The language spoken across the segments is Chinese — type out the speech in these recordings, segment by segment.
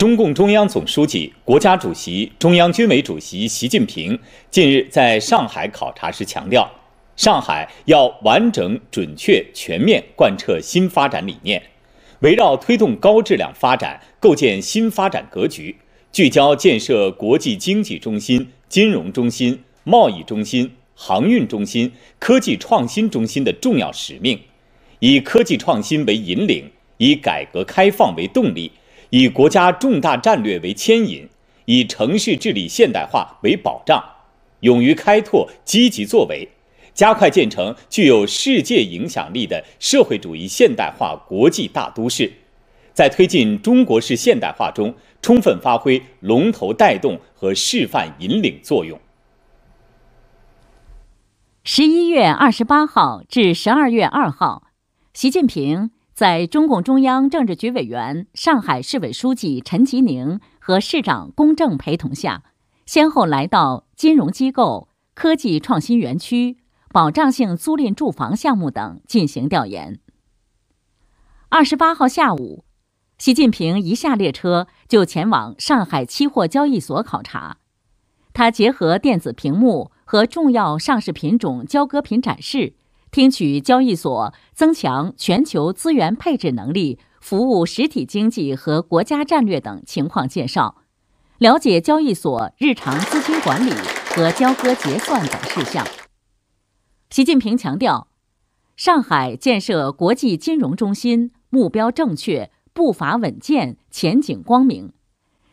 中共中央总书记、国家主席、中央军委主席习近平近日在上海考察时强调，上海要完整、准确、全面贯彻新发展理念，围绕推动高质量发展、构建新发展格局，聚焦建设国际经济中心、金融中心、贸易中心、航运中心、科技创新中心的重要使命，以科技创新为引领，以改革开放为动力。以国家重大战略为牵引，以城市治理现代化为保障，勇于开拓、积极作为，加快建成具有世界影响力的社会主义现代化国际大都市，在推进中国式现代化中充分发挥龙头带动和示范引领作用。十一月二十八号至十二月二号，习近平。在中共中央政治局委员、上海市委书记陈吉宁和市长龚正陪同下，先后来到金融机构、科技创新园区、保障性租赁住房项目等进行调研。二十八号下午，习近平一下列车就前往上海期货交易所考察，他结合电子屏幕和重要上市品种交割品展示。听取交易所增强全球资源配置能力、服务实体经济和国家战略等情况介绍，了解交易所日常资金管理和交割结算等事项。习近平强调，上海建设国际金融中心目标正确，步伐稳健，前景光明。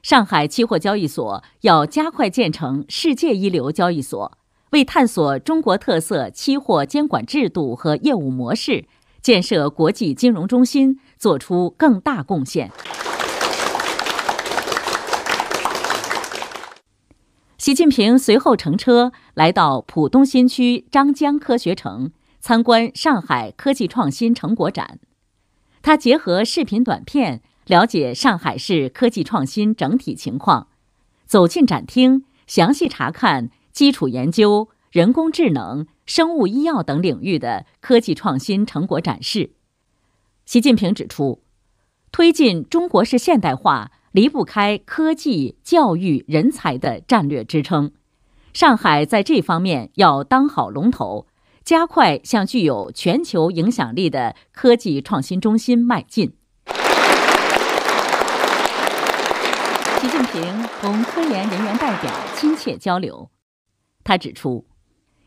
上海期货交易所要加快建成世界一流交易所。为探索中国特色期货监管制度和业务模式，建设国际金融中心作出更大贡献。习近平随后乘车来到浦东新区张江科学城，参观上海科技创新成果展。他结合视频短片了解上海市科技创新整体情况，走进展厅详细查看。基础研究、人工智能、生物医药等领域的科技创新成果展示。习近平指出，推进中国式现代化离不开科技、教育、人才的战略支撑。上海在这方面要当好龙头，加快向具有全球影响力的科技创新中心迈进。习近平同科研人员代表亲切交流。他指出，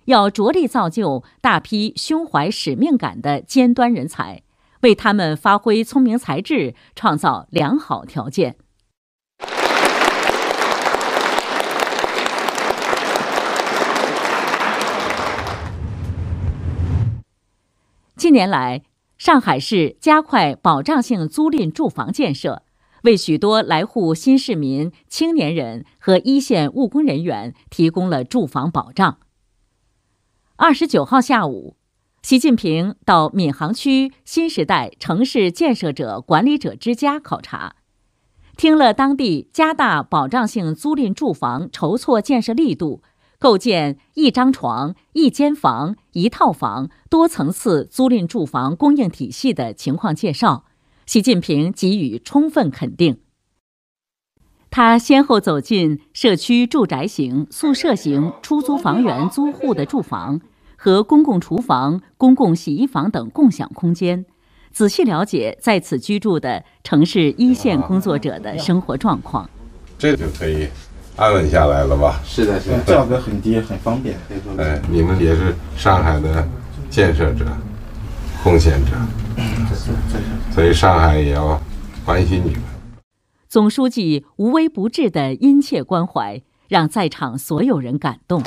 要着力造就大批胸怀使命感的尖端人才，为他们发挥聪明才智创造良好条件。近年来，上海市加快保障性租赁住房建设。为许多来沪新市民、青年人和一线务工人员提供了住房保障。二十九号下午，习近平到闵行区新时代城市建设者管理者之家考察，听了当地加大保障性租赁住房筹措建设力度，构建一张床、一间房、一套房多层次租赁住房供应体系的情况介绍。习近平给予充分肯定。他先后走进社区住宅型、宿舍型出租房源租户的住房和公共厨房、公共洗衣房等共享空间，仔细了解在此居住的城市一线工作者的生活状况。这就可以安稳下来了吧？是的，是的。价 格很低，很方便。哎，你们也是上海的建设者。奉献者，所以上海也要关心你们。总书记无微不至的殷切关怀，让在场所有人感动。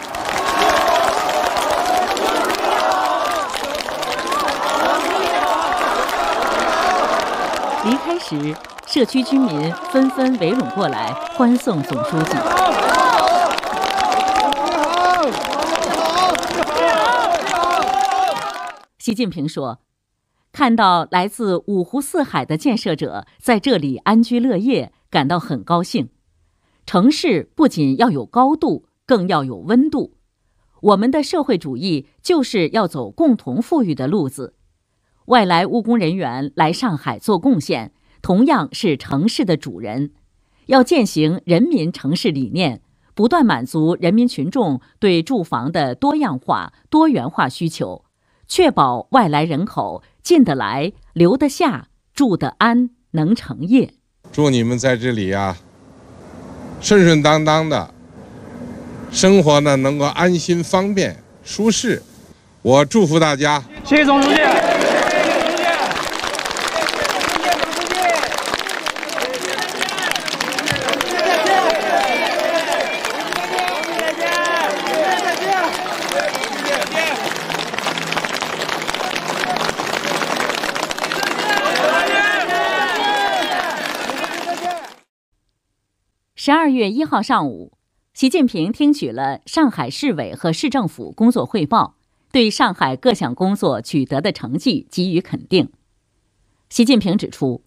离开时，社区居民纷纷围拢过来，欢送总书记。习近平说：“看到来自五湖四海的建设者在这里安居乐业，感到很高兴。城市不仅要有高度，更要有温度。我们的社会主义就是要走共同富裕的路子。外来务工人员来上海做贡献，同样是城市的主人。要践行人民城市理念，不断满足人民群众对住房的多样化、多元化需求。”确保外来人口进得来、留得下、住得安、能成业。祝你们在这里呀，顺顺当当的生活呢，能够安心、方便、舒适。我祝福大家，谢谢总书记。十二月一号上午，习近平听取了上海市委和市政府工作汇报，对上海各项工作取得的成绩给予肯定。习近平指出，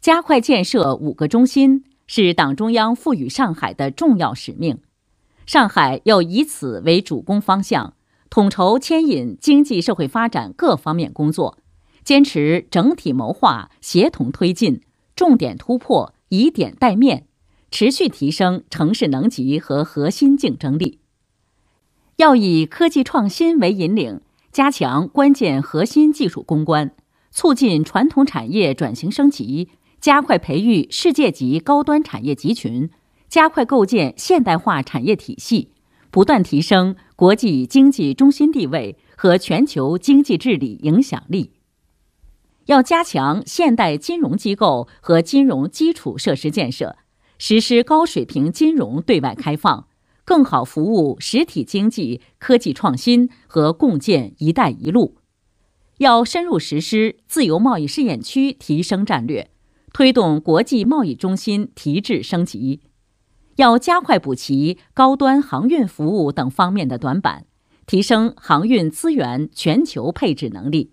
加快建设五个中心是党中央赋予上海的重要使命，上海要以此为主攻方向，统筹牵引经济社会发展各方面工作，坚持整体谋划、协同推进、重点突破、以点带面。持续提升城市能级和核心竞争力，要以科技创新为引领，加强关键核心技术攻关，促进传统产业转型升级，加快培育世界级高端产业集群，加快构建现代化产业体系，不断提升国际经济中心地位和全球经济治理影响力。要加强现代金融机构和金融基础设施建设。实施高水平金融对外开放，更好服务实体经济、科技创新和共建“一带一路”。要深入实施自由贸易试验区提升战略，推动国际贸易中心提质升级。要加快补齐高端航运服务等方面的短板，提升航运资源全球配置能力。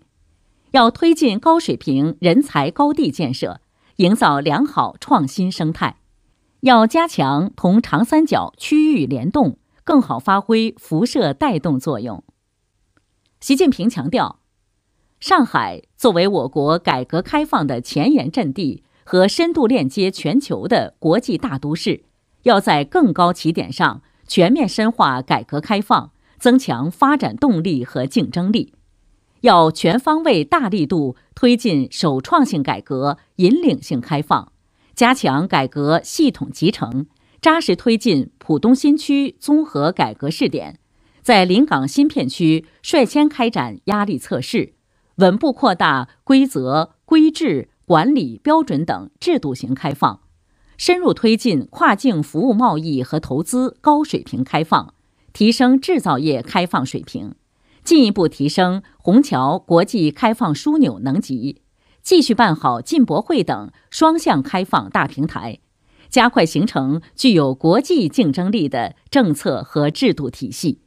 要推进高水平人才高地建设，营造良好创新生态。要加强同长三角区域联动，更好发挥辐射带动作用。习近平强调，上海作为我国改革开放的前沿阵地和深度链接全球的国际大都市，要在更高起点上全面深化改革开放，增强发展动力和竞争力。要全方位、大力度推进首创性改革、引领性开放。加强改革系统集成，扎实推进浦东新区综合改革试点，在临港新片区率先开展压力测试，稳步扩大规则、规制、管理、标准等制度型开放，深入推进跨境服务贸易和投资高水平开放，提升制造业开放水平，进一步提升虹桥国际开放枢纽能级。继续办好进博会等双向开放大平台，加快形成具有国际竞争力的政策和制度体系。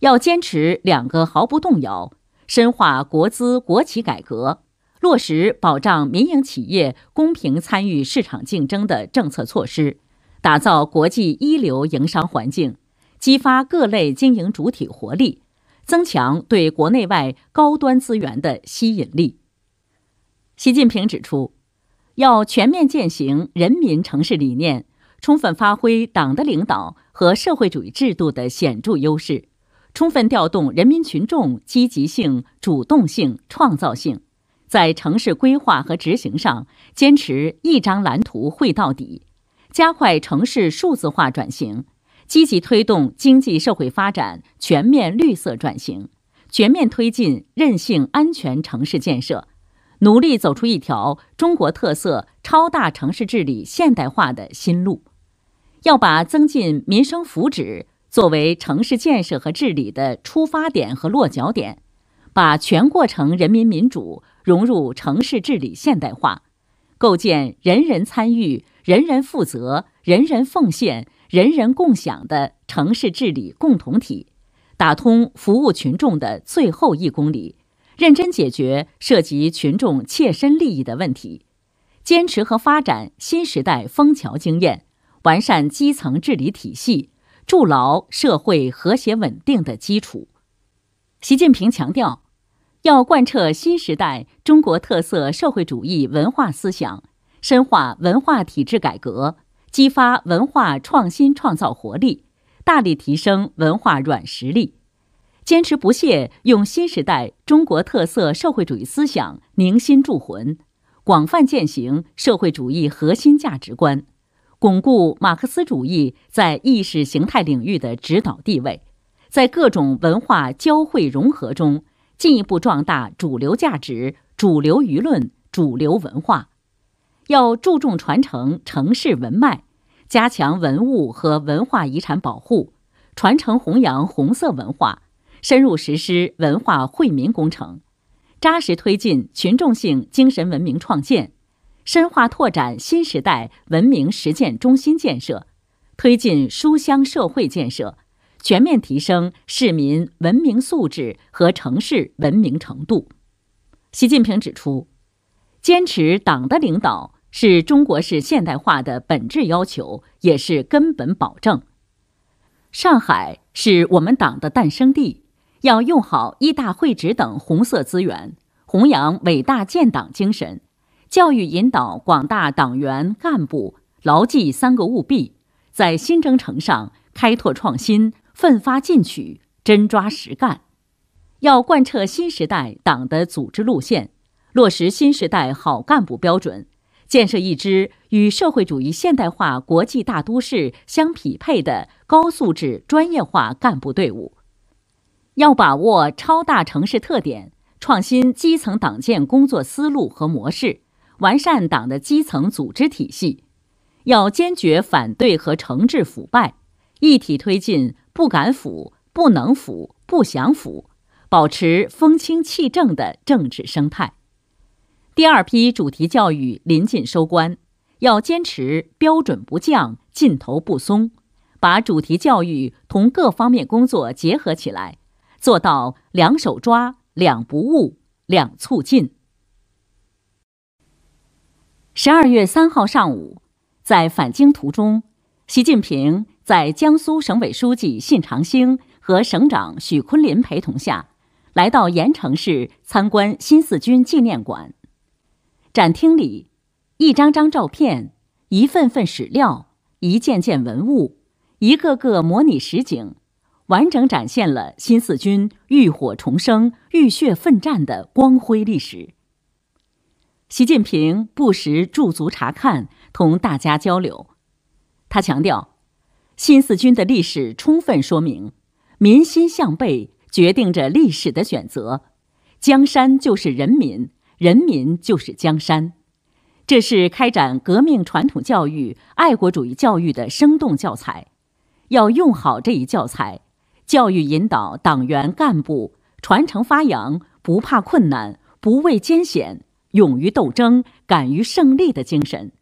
要坚持两个毫不动摇，深化国资国企改革，落实保障民营企业公平参与市场竞争的政策措施，打造国际一流营商环境，激发各类经营主体活力，增强对国内外高端资源的吸引力。习近平指出，要全面践行人民城市理念，充分发挥党的领导和社会主义制度的显著优势，充分调动人民群众积极性、主动性、创造性，在城市规划和执行上坚持一张蓝图绘到底，加快城市数字化转型，积极推动经济社会发展全面绿色转型，全面推进韧性安全城市建设。努力走出一条中国特色超大城市治理现代化的新路，要把增进民生福祉作为城市建设和治理的出发点和落脚点，把全过程人民民主融入城市治理现代化，构建人人参与、人人负责、人人奉献、人人共享的城市治理共同体，打通服务群众的最后一公里。认真解决涉及群众切身利益的问题，坚持和发展新时代枫桥经验，完善基层治理体系，筑牢社会和谐稳定的基础。习近平强调，要贯彻新时代中国特色社会主义文化思想，深化文化体制改革，激发文化创新创造活力，大力提升文化软实力。坚持不懈用新时代中国特色社会主义思想凝心铸魂，广泛践行社会主义核心价值观，巩固马克思主义在意识形态领域的指导地位，在各种文化交汇融合中进一步壮大主流价值、主流舆论、主流文化。要注重传承城市文脉，加强文物和文化遗产保护，传承弘扬红色文化。深入实施文化惠民工程，扎实推进群众性精神文明创建，深化拓展新时代文明实践中心建设，推进书香社会建设，全面提升市民文明素质和城市文明程度。习近平指出，坚持党的领导是中国式现代化的本质要求，也是根本保证。上海是我们党的诞生地。要用好一大会址等红色资源，弘扬伟大建党精神，教育引导广大党员干部牢记三个务必，在新征程上开拓创新、奋发进取、真抓实干。要贯彻新时代党的组织路线，落实新时代好干部标准，建设一支与社会主义现代化国际大都市相匹配的高素质专业化干部队伍。要把握超大城市特点，创新基层党建工作思路和模式，完善党的基层组织体系。要坚决反对和惩治腐败，一体推进不敢腐、不能腐、不想腐，保持风清气正的政治生态。第二批主题教育临近收官，要坚持标准不降、劲头不松，把主题教育同各方面工作结合起来。做到两手抓、两不误、两促进。十二月三号上午，在返京途中，习近平在江苏省委书记信长兴和省长许昆林陪同下，来到盐城市参观新四军纪念馆。展厅里，一张张照片、一份份史料、一件件文物、一个个模拟实景。完整展现了新四军浴火重生、浴血奋战的光辉历史。习近平不时驻足查看，同大家交流。他强调，新四军的历史充分说明，民心向背决定着历史的选择，江山就是人民，人民就是江山，这是开展革命传统教育、爱国主义教育的生动教材，要用好这一教材。教育引导党员干部传承发扬不怕困难、不畏艰险、勇于斗争、敢于胜利的精神，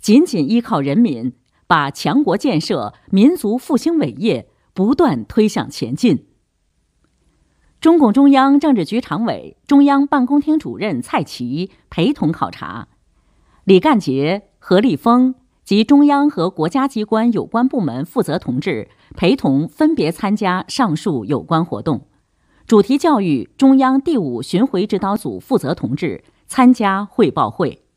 紧紧依靠人民，把强国建设、民族复兴伟业不断推向前进。中共中央政治局常委、中央办公厅主任蔡奇陪同考察，李干杰、何立峰。及中央和国家机关有关部门负责同志陪同，分别参加上述有关活动。主题教育中央第五巡回指导组负责同志参加汇报会。